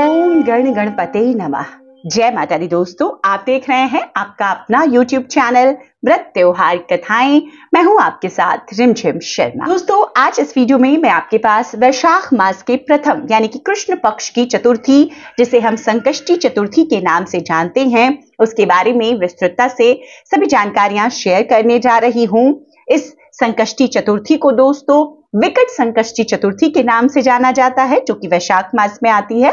ओम गण गणपते नमः जय माता दी दोस्तों आप देख रहे हैं आपका अपना यूट्यूब चैनल व्रत त्योहार कथाएं मैं हूं आपके साथ रिमझिम शर्मा दोस्तों आज इस वीडियो में मैं आपके पास वैशाख मास के प्रथम यानी कि कृष्ण पक्ष की चतुर्थी जिसे हम संकष्टी चतुर्थी के नाम से जानते हैं उसके बारे में विस्तृतता से सभी जानकारियां शेयर करने जा रही हूँ इस संकष्टी चतुर्थी को दोस्तों विकट संकष्टी चतुर्थी के नाम से जाना जाता है जो कि वैशाख मास में आती है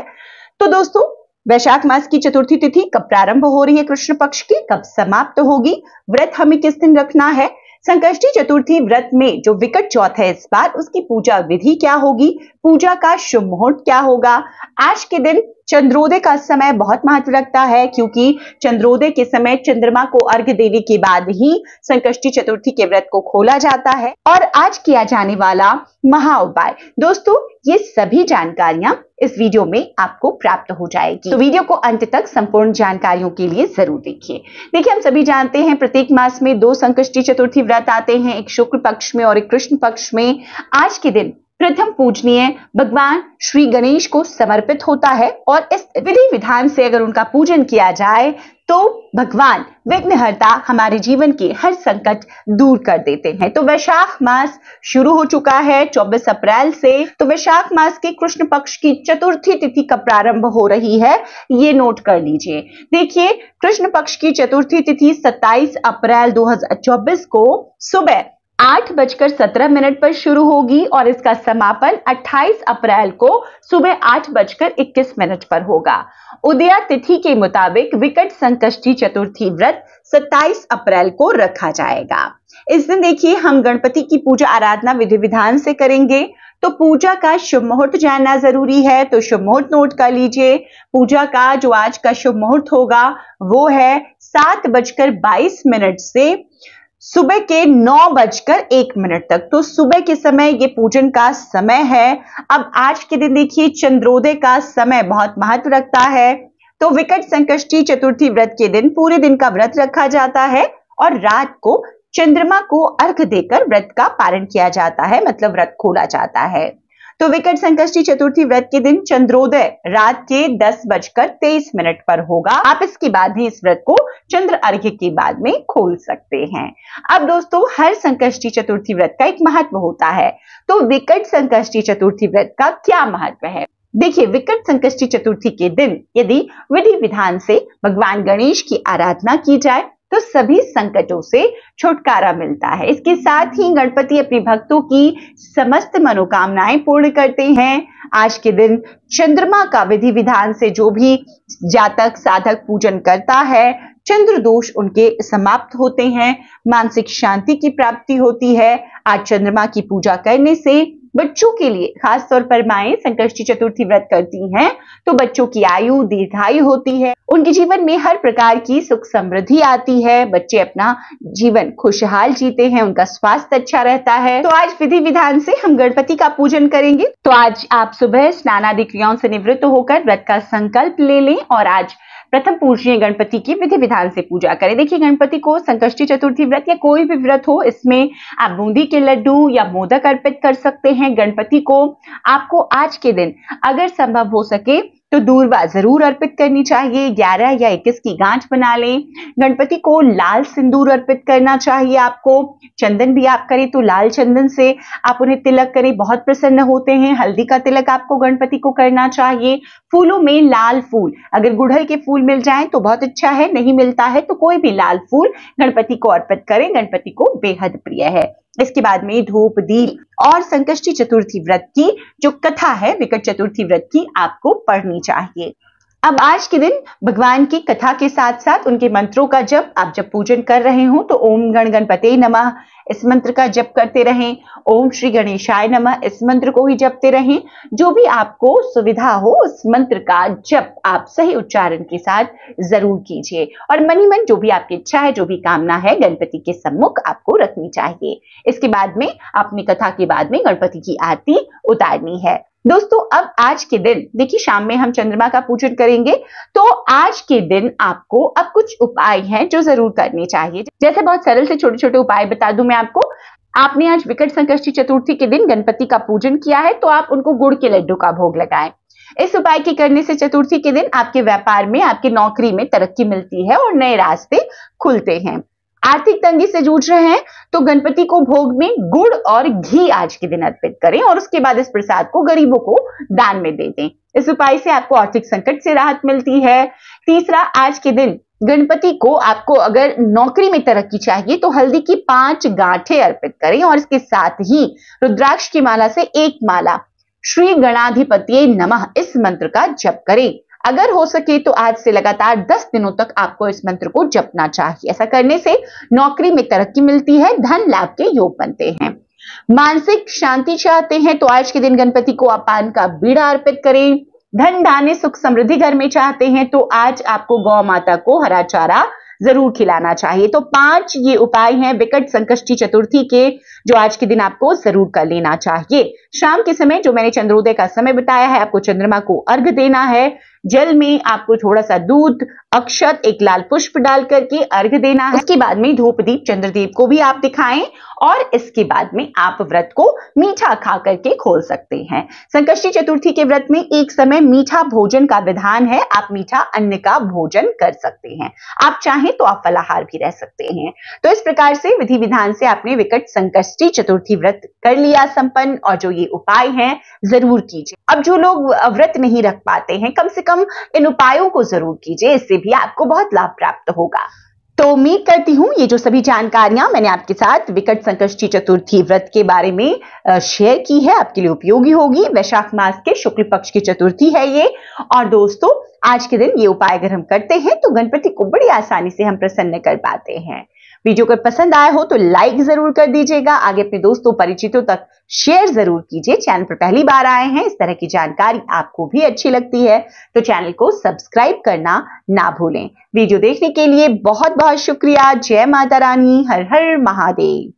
तो दोस्तों वैशाख मास की चतुर्थी तिथि कब प्रारंभ हो रही है कृष्ण पक्ष की कब समाप्त होगी व्रत हमें किस दिन रखना है संकष्टी चतुर्थी व्रत में जो विकट चौथ है इस बार उसकी पूजा विधि क्या होगी पूजा का शुभ मुहूर्त क्या होगा आज के दिन चंद्रोदय का समय बहुत महत्व रखता है क्योंकि चंद्रोदय के समय चंद्रमा को अर्घ देने के बाद ही संकष्टी चतुर्थी के व्रत को खोला जाता है और आज किया जाने वाला महा उपाय दोस्तों ये सभी जानकारियां इस वीडियो में आपको प्राप्त हो जाएगी तो वीडियो को अंत तक संपूर्ण जानकारियों के लिए जरूर देखिए देखिए हम सभी जानते हैं प्रत्येक मास में दो संकष्टी चतुर्थी व्रत आते हैं एक शुक्ल पक्ष में और एक कृष्ण पक्ष में आज के दिन प्रथम पूजनीय भगवान श्री गणेश को समर्पित होता है और इस विधि विधान से अगर उनका पूजन किया जाए तो भगवान विघ्नहर्ता हमारे जीवन के हर संकट दूर कर देते हैं तो वैशाख मास शुरू हो चुका है 24 अप्रैल से तो वैशाख मास के कृष्ण पक्ष की चतुर्थी तिथि का प्रारंभ हो रही है ये नोट कर लीजिए देखिए कृष्ण पक्ष की चतुर्थी तिथि 27 अप्रैल 2024 को सुबह आठ बजकर सत्रह मिनट पर शुरू होगी और इसका समापन 28 अप्रैल को सुबह आठ बजकर इक्कीस मिनट पर होगा उदया तिथि के मुताबिक विकट संकष्टी चतुर्थी व्रत 27 अप्रैल को रखा जाएगा इस दिन देखिए हम गणपति की पूजा आराधना विधि विधान से करेंगे तो पूजा का शुभ मुहूर्त जानना जरूरी है तो शुभ मुहूर्त नोट कर लीजिए पूजा का जो आज का शुभ मुहूर्त होगा वो है सात बजकर बाईस मिनट से सुबह के नौ बजकर एक मिनट तक तो सुबह के समय ये पूजन का समय है अब आज के दिन देखिए चंद्रोदय का समय बहुत महत्व रखता है तो विकट संकष्टी चतुर्थी व्रत के दिन पूरे दिन का व्रत रखा जाता है और रात को चंद्रमा को अर्घ देकर व्रत का पारण किया जाता है मतलब व्रत खोला जाता है तो विकट संकष्टी चतुर्थी व्रत के दिन चंद्रोदय रात के दस बजकर तेईस मिनट पर होगा आप इसके बाद ही इस व्रत को चंद्र अर्घ्य के बाद में खोल सकते हैं अब दोस्तों हर संकष्टी चतुर्थी व्रत का एक महत्व होता है तो विकट संकष्टी चतुर्थी व्रत का क्या महत्व है देखिए विकट संकष्टी चतुर्थी के दिन यदि विधि विधान से भगवान गणेश की आराधना की जाए तो सभी संकटों से छुटकारा मिलता है इसके साथ ही गणपति अपने भक्तों की समस्त मनोकामनाएं पूर्ण करते हैं आज के दिन चंद्रमा का विधि विधान से जो भी जातक साधक पूजन करता है चंद्र दोष उनके समाप्त होते हैं मानसिक शांति की प्राप्ति होती है आज चंद्रमा की पूजा करने से बच्चों के लिए खास तौर पर माए संकष्टि चतुर्थी व्रत करती हैं तो बच्चों की आयु दीर्घायु होती है उनके जीवन में हर प्रकार की सुख समृद्धि आती है बच्चे अपना जीवन खुशहाल जीते हैं उनका स्वास्थ्य अच्छा रहता है तो आज विधि विधान से हम गणपति का पूजन करेंगे तो आज आप सुबह आदि क्रियाओं से निवृत्त होकर व्रत का संकल्प ले लें और आज प्रथम पूजनीय गणपति की विधि विधान से पूजा करें देखिए गणपति को संकष्टी चतुर्थी व्रत या कोई भी व्रत हो इसमें आप बूंदी के लड्डू या मोदक अर्पित कर सकते हैं गणपति को आपको आज के दिन अगर संभव हो सके तो दूरवा जरूर अर्पित करनी चाहिए ग्यारह या इक्कीस की गांठ बना लें गणपति को लाल सिंदूर अर्पित करना चाहिए आपको चंदन भी आप करें तो लाल चंदन से आप उन्हें तिलक करें बहुत प्रसन्न होते हैं हल्दी का तिलक आपको गणपति को करना चाहिए फूलों में लाल फूल अगर गुड़हल के फूल मिल जाए तो बहुत अच्छा है नहीं मिलता है तो कोई भी लाल फूल गणपति को अर्पित करें गणपति को बेहद प्रिय है इसके बाद में धूप दीप और संकष्टी चतुर्थी व्रत की जो कथा है विकट चतुर्थी व्रत की आपको पढ़नी चाहिए अब आज के दिन भगवान की कथा के साथ साथ उनके मंत्रों का जब आप जब पूजन कर रहे हो तो ओम गण गणपते नमः इस मंत्र का जप करते रहें ओम श्री गणेशाय नमः इस मंत्र को ही जपते रहें जो भी आपको सुविधा हो उस मंत्र का जप आप सही उच्चारण के साथ जरूर कीजिए और मनी मन जो भी आपकी इच्छा है जो भी कामना है गणपति के सम्मुख आपको रखनी चाहिए इसके बाद में अपनी कथा के बाद में गणपति की आरती उतारनी है दोस्तों अब आज के दिन देखिए शाम में हम चंद्रमा का पूजन करेंगे तो आज के दिन आपको अब कुछ उपाय हैं जो जरूर करने चाहिए जैसे बहुत सरल से छोटे छोटे उपाय बता दूं मैं आपको आपने आज विकट संकष्टी चतुर्थी के दिन गणपति का पूजन किया है तो आप उनको गुड़ के लड्डू का भोग लगाएं इस उपाय के करने से चतुर्थी के दिन आपके व्यापार में आपकी नौकरी में तरक्की मिलती है और नए रास्ते खुलते हैं आर्थिक तंगी से जूझ रहे हैं तो गणपति को भोग में गुड़ और घी आज के दिन अर्पित करें और उसके बाद इस प्रसाद को गरीबों को दान में दे दें इस उपाय से आपको आर्थिक संकट से राहत मिलती है तीसरा आज के दिन गणपति को आपको अगर नौकरी में तरक्की चाहिए तो हल्दी की पांच गांठे अर्पित करें और इसके साथ ही रुद्राक्ष की माला से एक माला श्री गणाधिपति नमः इस मंत्र का जप करें अगर हो सके तो आज से लगातार 10 दिनों तक आपको इस मंत्र को जपना चाहिए ऐसा करने से नौकरी में तरक्की मिलती है धन लाभ के योग बनते हैं मानसिक शांति चाहते हैं तो आज के दिन गणपति को अपान का बीड़ा अर्पित करें धन धान्य सुख समृद्धि घर में चाहते हैं तो आज आपको गौ माता को हरा चारा जरूर खिलाना चाहिए तो पांच ये उपाय हैं विकट संकष्टी चतुर्थी के जो आज के दिन आपको जरूर कर लेना चाहिए शाम के समय जो मैंने चंद्रोदय का समय बताया है आपको चंद्रमा को अर्घ देना है जल में आपको थोड़ा सा दूध अक्षत एक लाल पुष्प डाल करके अर्घ देना है उसके बाद में धूप दीप चंद्रदीप को भी आप दिखाएं और इसके बाद में आप व्रत को मीठा खा करके खोल सकते हैं संकष्टी चतुर्थी के व्रत में एक समय मीठा भोजन का विधान है आप मीठा अन्न का भोजन कर सकते हैं आप चाहें तो आप फलाहार भी रह सकते हैं तो इस प्रकार से विधि विधान से आपने विकट संकष्टी चतुर्थी व्रत कर लिया संपन्न और जो ये उपाय है जरूर कीजिए अब जो लोग व्रत नहीं रख पाते हैं कम से कम कम इन उपायों को जरूर कीजिए इससे भी आपको बहुत लाभ प्राप्त होगा तो उम्मीद करती हूँ ये जो सभी जानकारियां मैंने आपके साथ विकट संकष्टी चतुर्थी व्रत के बारे में शेयर की है आपके लिए उपयोगी होगी वैशाख मास के शुक्ल पक्ष की चतुर्थी है ये और दोस्तों आज के दिन ये उपाय अगर हम करते हैं तो गणपति को बड़ी आसानी से हम प्रसन्न कर पाते हैं वीडियो अगर पसंद आया हो तो लाइक जरूर कर दीजिएगा आगे अपने दोस्तों परिचितों तक शेयर जरूर कीजिए चैनल पर पहली बार आए हैं इस तरह की जानकारी आपको भी अच्छी लगती है तो चैनल को सब्सक्राइब करना ना भूलें वीडियो देखने के लिए बहुत बहुत शुक्रिया जय माता रानी हर हर महादेव